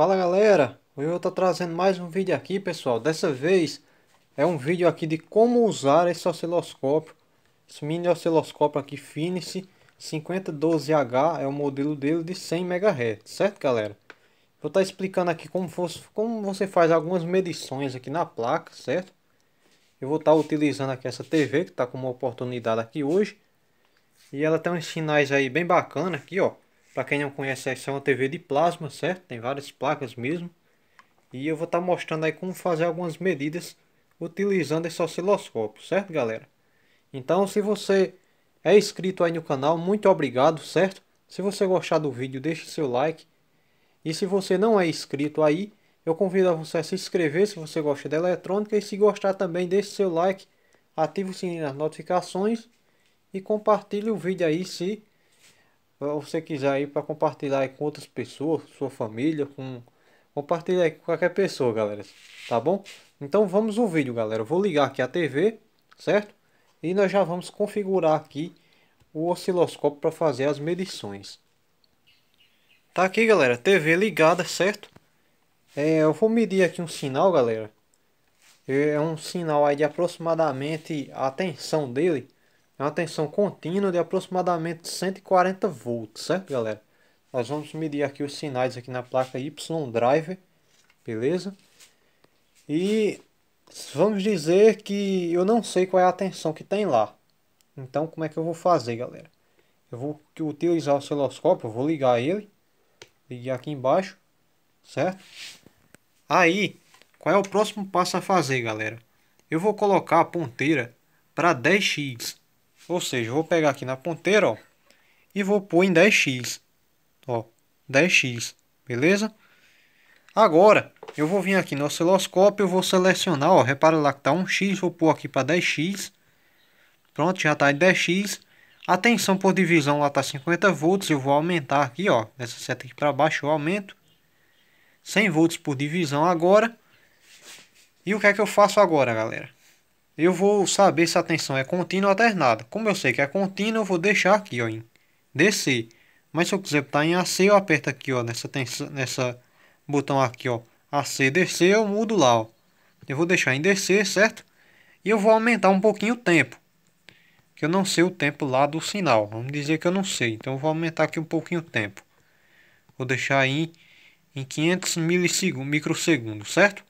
Fala galera, hoje eu estou trazendo mais um vídeo aqui pessoal, dessa vez é um vídeo aqui de como usar esse osciloscópio, esse mini osciloscópio aqui Finice 5012H, é o modelo dele de 100 MHz, certo galera? Vou estar tá explicando aqui como, fosse, como você faz algumas medições aqui na placa, certo? Eu vou estar tá utilizando aqui essa TV que está com uma oportunidade aqui hoje, e ela tem uns sinais aí bem bacana aqui ó, para quem não conhece, essa é uma TV de plasma, certo? Tem várias placas mesmo. E eu vou estar tá mostrando aí como fazer algumas medidas utilizando esse osciloscópio, certo galera? Então se você é inscrito aí no canal, muito obrigado, certo? Se você gostar do vídeo, deixe seu like. E se você não é inscrito aí, eu convido a você a se inscrever se você gosta da eletrônica e se gostar também deixe seu like, ative o sininho das notificações e compartilhe o vídeo aí se você quiser aí para compartilhar aí com outras pessoas, sua família, com compartilha aí com qualquer pessoa, galera, tá bom? Então vamos ao vídeo, galera. Eu vou ligar aqui a TV, certo? E nós já vamos configurar aqui o osciloscópio para fazer as medições. Tá aqui, galera, TV ligada, certo? É, eu vou medir aqui um sinal, galera. É um sinal aí de aproximadamente a tensão dele é uma tensão contínua de aproximadamente 140 volts, certo galera? Nós vamos medir aqui os sinais aqui na placa Y drive, beleza? E vamos dizer que eu não sei qual é a tensão que tem lá. Então como é que eu vou fazer galera? Eu vou utilizar o osciloscópio, eu vou ligar ele. ligar aqui embaixo, certo? Aí, qual é o próximo passo a fazer galera? Eu vou colocar a ponteira para 10x. Ou seja, eu vou pegar aqui na ponteira, ó, e vou pôr em 10x. Ó, 10x, beleza? Agora, eu vou vir aqui no osciloscópio, eu vou selecionar, ó, repara lá que tá 1x, vou pôr aqui para 10x. Pronto, já tá em 10x. A tensão por divisão lá tá 50 volts, eu vou aumentar aqui, ó, nessa seta aqui para baixo eu aumento. 100 volts por divisão agora. E o que é que eu faço agora, galera? Eu vou saber se a tensão é contínua ou alternada. Como eu sei que é contínua, eu vou deixar aqui ó, em DC. Mas se eu quiser botar em AC, eu aperto aqui ó, nessa, tensão, nessa botão aqui ó, AC, DC, eu mudo lá ó. Eu vou deixar em DC, certo? E eu vou aumentar um pouquinho o tempo. Que eu não sei o tempo lá do sinal. Vamos dizer que eu não sei. Então eu vou aumentar aqui um pouquinho o tempo. Vou deixar em, em 500 microsegundos, certo?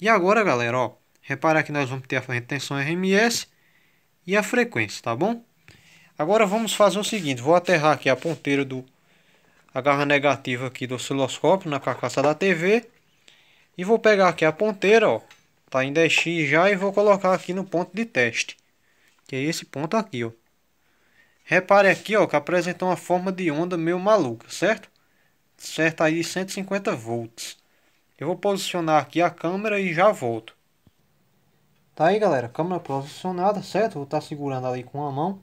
E agora, galera, ó. Reparar que nós vamos ter a retenção RMS e a frequência, tá bom? Agora vamos fazer o seguinte, vou aterrar aqui a ponteira do a garra negativa aqui do osciloscópio na carcaça da TV e vou pegar aqui a ponteira, ó, tá em 10x já e vou colocar aqui no ponto de teste, que é esse ponto aqui, ó. Repare aqui, ó, que apresenta uma forma de onda meio maluca, certo? Certo aí 150 volts. Eu vou posicionar aqui a câmera e já volto. Tá aí, galera. Câmera posicionada, certo? Vou estar tá segurando ali com uma mão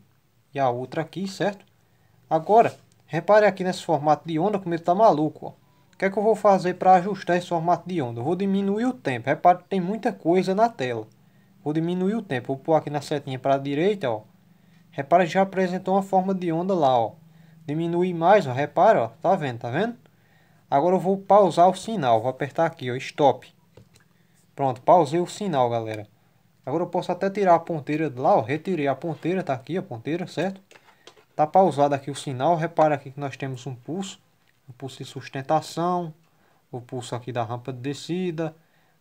e a outra aqui, certo? Agora, repare aqui nesse formato de onda como ele tá maluco, ó. O que é que eu vou fazer para ajustar esse formato de onda? Eu vou diminuir o tempo. Repare que tem muita coisa na tela. Vou diminuir o tempo. Vou pôr aqui na setinha para a direita, ó. que já apresentou uma forma de onda lá, ó. Diminuir mais, ó. Repare, ó. Tá vendo, tá vendo? Agora eu vou pausar o sinal. Vou apertar aqui, ó. Stop. Pronto, pausei o sinal, galera. Agora eu posso até tirar a ponteira de lá, ó. Retirei a ponteira, tá aqui a ponteira, certo? Tá pausado aqui o sinal. Repara aqui que nós temos um pulso. O um pulso de sustentação. O pulso aqui da rampa de descida.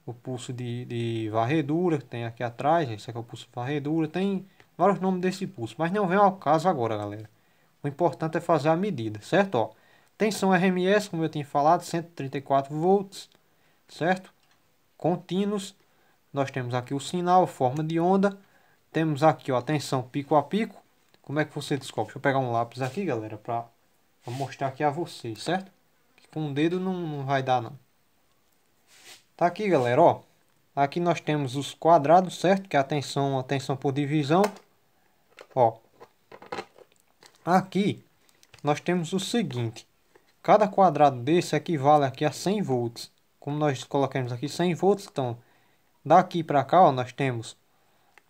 O pulso de, de varredura que tem aqui atrás. Esse aqui é o pulso de varredura. Tem vários nomes desse pulso. Mas não vem ao caso agora, galera. O importante é fazer a medida, certo? Ó, tensão RMS, como eu tinha falado, 134 volts, certo? Contínuos nós temos aqui o sinal, forma de onda. Temos aqui ó, a tensão pico a pico. Como é que você descobre? Deixa eu pegar um lápis aqui, galera, para mostrar aqui a vocês, certo? Com o dedo não, não vai dar, não. Tá aqui, galera, ó. Aqui nós temos os quadrados, certo? Que é a tensão, a tensão por divisão. Ó. Aqui nós temos o seguinte. Cada quadrado desse equivale aqui a 100 volts. Como nós colocamos aqui 100 volts, então Daqui para cá, ó, nós temos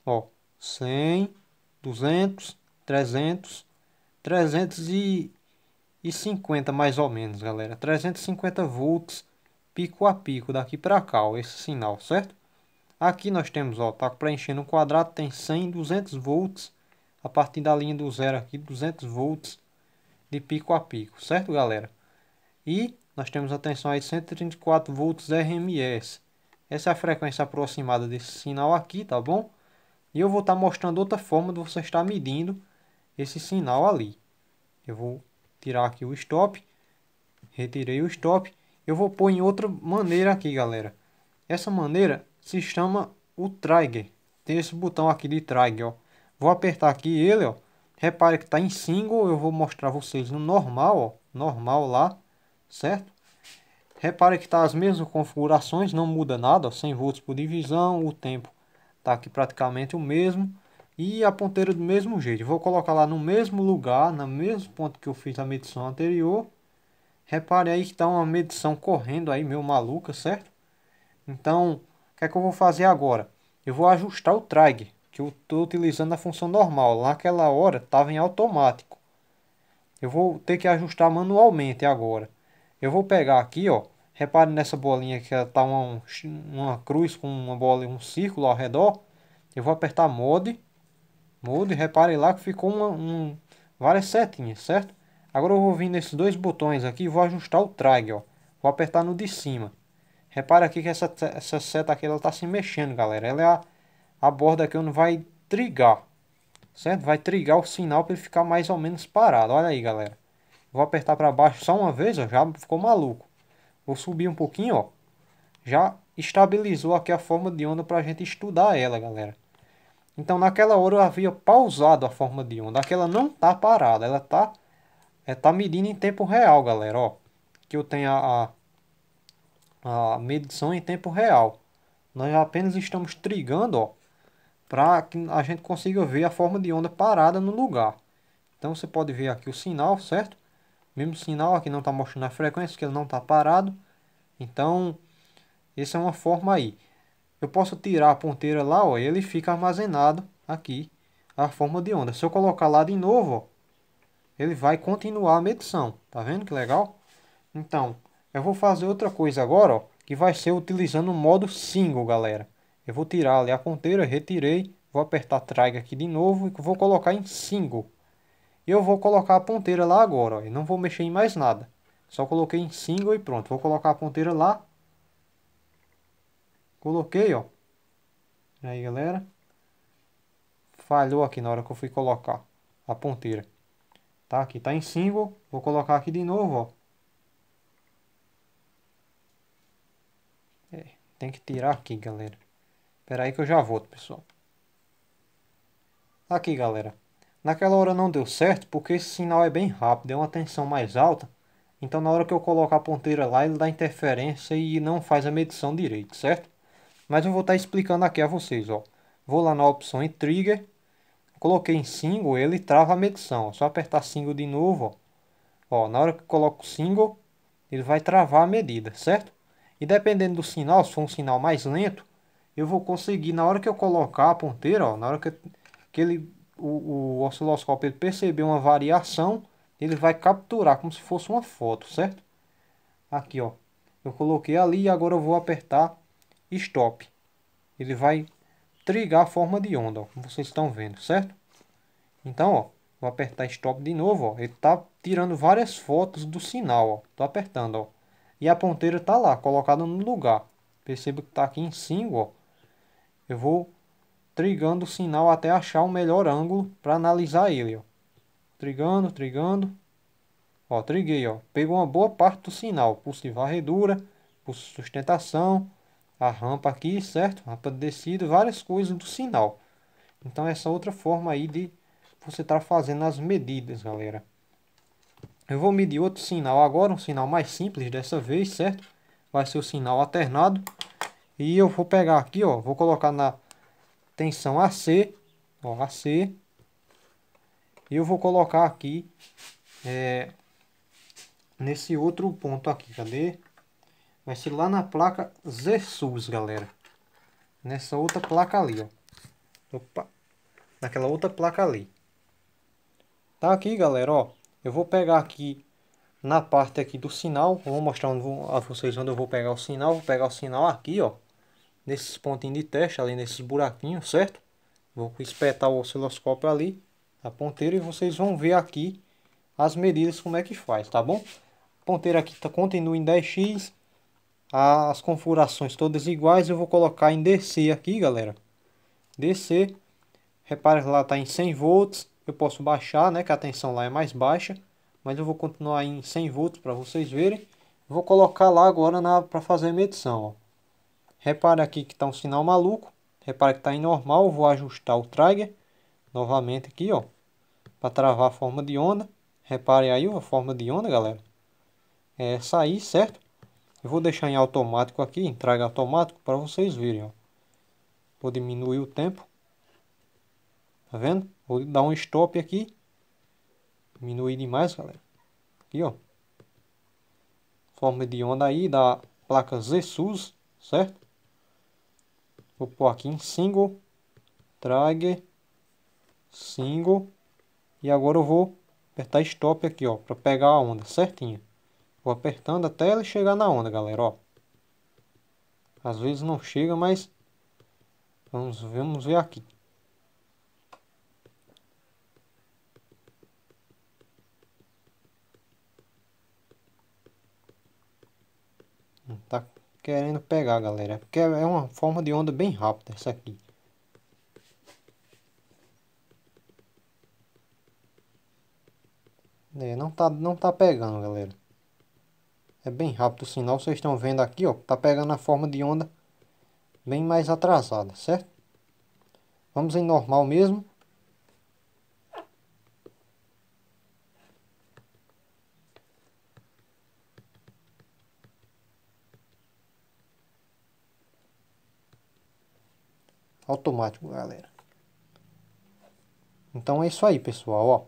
ó, 100, 200, 300, 350 mais ou menos, galera. 350 volts pico a pico daqui para cá, ó, esse sinal, certo? Aqui nós temos, ó, tá preenchendo um quadrado, tem 100, 200 volts. A partir da linha do zero aqui, 200 volts de pico a pico, certo, galera? E nós temos a tensão aí de 134 volts RMS. Essa é a frequência aproximada desse sinal aqui, tá bom? E eu vou estar tá mostrando outra forma de você estar medindo esse sinal ali. Eu vou tirar aqui o stop. Retirei o stop. Eu vou pôr em outra maneira aqui, galera. Essa maneira se chama o trigger. Tem esse botão aqui de trigger, ó. Vou apertar aqui ele, ó. Repare que está em single, eu vou mostrar vocês no normal, ó. Normal lá, certo? Repare que está as mesmas configurações, não muda nada, 100 volts por divisão, o tempo está aqui praticamente o mesmo. E a ponteira do mesmo jeito, vou colocar lá no mesmo lugar, no mesmo ponto que eu fiz a medição anterior. Repare aí que está uma medição correndo aí, meu maluca, certo? Então, o que é que eu vou fazer agora? Eu vou ajustar o drag, que eu estou utilizando a função normal. Naquela hora estava em automático. Eu vou ter que ajustar manualmente agora. Eu vou pegar aqui, ó, Repare nessa bolinha que ela tá uma, uma cruz com uma bola e um círculo ao redor. Eu vou apertar Mode. Mode, repare lá que ficou uma, um, várias setinhas, certo? Agora eu vou vir nesses dois botões aqui e vou ajustar o drag, ó. Vou apertar no de cima. Repare aqui que essa, essa seta aqui, ela tá se mexendo, galera. Ela é a, a borda aqui onde vai trigar, certo? Vai trigar o sinal para ele ficar mais ou menos parado. Olha aí, galera. Vou apertar para baixo só uma vez, ó, já ficou maluco. Vou subir um pouquinho, ó. Já estabilizou aqui a forma de onda para a gente estudar ela, galera. Então, naquela hora eu havia pausado a forma de onda. Aquela não tá parada, ela tá, é, tá medindo em tempo real, galera, ó. Que eu tenho a, a, a medição em tempo real. Nós apenas estamos trigando, ó, para que a gente consiga ver a forma de onda parada no lugar. Então, você pode ver aqui o sinal, certo? Mesmo sinal aqui não está mostrando a frequência, que ele não está parado. Então, essa é uma forma aí. Eu posso tirar a ponteira lá, ó, e ele fica armazenado aqui, a forma de onda. Se eu colocar lá de novo, ó, ele vai continuar a medição. Tá vendo que legal? Então, eu vou fazer outra coisa agora, ó, que vai ser utilizando o modo single, galera. Eu vou tirar ali a ponteira, retirei, vou apertar trigger aqui de novo e vou colocar em single. E eu vou colocar a ponteira lá agora, ó, e não vou mexer em mais nada. Só coloquei em single e pronto. Vou colocar a ponteira lá. Coloquei, ó. Aí, galera. Falhou aqui na hora que eu fui colocar a ponteira. Tá? Aqui tá em single. Vou colocar aqui de novo, ó. É, tem que tirar aqui, galera. Espera aí que eu já volto, pessoal. Aqui, galera. Naquela hora não deu certo porque esse sinal é bem rápido, é uma tensão mais alta. Então na hora que eu coloco a ponteira lá ele dá interferência e não faz a medição direito, certo? Mas eu vou estar tá explicando aqui a vocês, ó. Vou lá na opção em Trigger, coloquei em Single, ele trava a medição. Só apertar Single de novo, ó. ó. Na hora que eu coloco Single, ele vai travar a medida, certo? E dependendo do sinal, se for um sinal mais lento, eu vou conseguir, na hora que eu colocar a ponteira, ó, na hora que, que ele o, o osciloscópio ele perceber uma variação, ele vai capturar como se fosse uma foto, certo? Aqui, ó. Eu coloquei ali e agora eu vou apertar stop. Ele vai trigar a forma de onda, ó, como vocês estão vendo, certo? Então, ó, vou apertar stop de novo, ó. Ele tá tirando várias fotos do sinal, ó. Tô apertando, ó. E a ponteira tá lá, colocada no lugar. Perceba que tá aqui em 5, ó. Eu vou trigando o sinal até achar o melhor ângulo para analisar ele. Ó. Trigando, trigando. Ó, triguei, ó. Pegou uma boa parte do sinal. Pulso de varredura, pulso de sustentação, a rampa aqui, certo? Rampa de descida, várias coisas do sinal. Então essa outra forma aí de você estar tá fazendo as medidas, galera. Eu vou medir outro sinal agora, um sinal mais simples dessa vez, certo? Vai ser o sinal alternado. E eu vou pegar aqui, ó, vou colocar na tensão AC, ó, AC. E eu vou colocar aqui, é, nesse outro ponto aqui, cadê? Vai ser lá na placa ZSUS, galera. Nessa outra placa ali, ó. Opa! Naquela outra placa ali. Tá aqui, galera, ó. Eu vou pegar aqui na parte aqui do sinal. Vou mostrar vou, a vocês onde eu vou pegar o sinal. Vou pegar o sinal aqui, ó nesses pontinhos de teste, ali nesses buraquinhos, certo? Vou espetar o osciloscópio ali, a ponteira, e vocês vão ver aqui as medidas como é que faz, tá bom? A ponteira aqui tá, continua em 10x, as configurações todas iguais, eu vou colocar em DC aqui, galera. DC, repara que lá está em 100 volts, eu posso baixar, né, que a tensão lá é mais baixa, mas eu vou continuar em 100 volts para vocês verem. Vou colocar lá agora para fazer a medição, ó. Repara aqui que está um sinal maluco. Repara que está em normal. Vou ajustar o trigger. Novamente aqui, ó. Para travar a forma de onda. Repare aí a forma de onda, galera. É essa aí, certo? Eu vou deixar em automático aqui, em traga automático, para vocês verem, ó. Vou diminuir o tempo. Tá vendo? Vou dar um stop aqui. Diminuir demais, galera. Aqui, ó. Forma de onda aí da placa ZSUS, certo? Vou pôr aqui em single, drag, single. E agora eu vou apertar stop aqui, ó, para pegar a onda certinho. Vou apertando até ele chegar na onda, galera, ó. Às vezes não chega, mas vamos, vamos ver aqui. Tá querendo pegar, galera. Porque é uma forma de onda bem rápida essa aqui. É, não tá, não tá pegando, galera. É bem rápido o sinal, vocês estão vendo aqui, ó. Tá pegando a forma de onda bem mais atrasada, certo? Vamos em normal mesmo. automático, galera. Então é isso aí, pessoal, ó.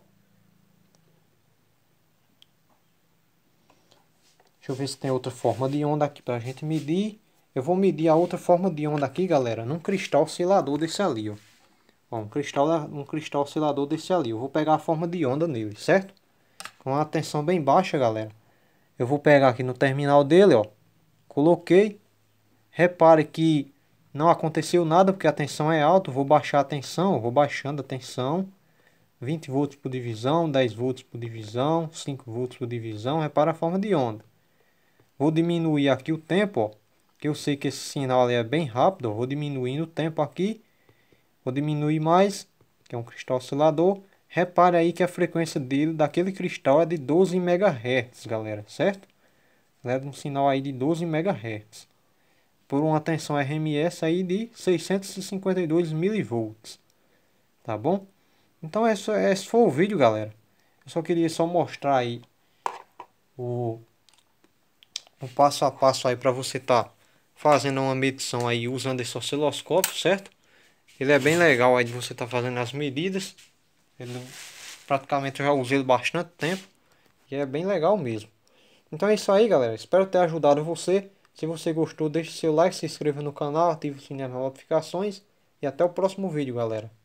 Deixa eu ver se tem outra forma de onda aqui pra gente medir. Eu vou medir a outra forma de onda aqui, galera, num cristal oscilador desse ali, ó. um, cristal, um cristal oscilador desse ali. Eu vou pegar a forma de onda nele, certo? Com a tensão bem baixa, galera. Eu vou pegar aqui no terminal dele, ó. Coloquei. Repare que não aconteceu nada porque a tensão é alta, vou baixar a tensão, vou baixando a tensão. 20 volts por divisão, 10 volts por divisão, 5 volts por divisão, repara a forma de onda. Vou diminuir aqui o tempo, ó, que eu sei que esse sinal ali é bem rápido, ó, vou diminuindo o tempo aqui. Vou diminuir mais, que é um cristal oscilador. Repare aí que a frequência dele, daquele cristal, é de 12 MHz, galera, certo? Leva um sinal aí de 12 MHz por uma tensão RMS aí de 652 milivolts, tá bom? Então esse, esse foi o vídeo, galera. Eu só queria só mostrar aí o, o passo a passo aí para você estar tá fazendo uma medição aí usando esse osciloscópio, certo? Ele é bem legal aí de você estar tá fazendo as medidas. Ele, praticamente eu já usei ele bastante tempo. E é bem legal mesmo. Então é isso aí, galera. Espero ter ajudado você. Se você gostou, deixe seu like, se inscreva no canal, ative o sininho das notificações. E até o próximo vídeo, galera.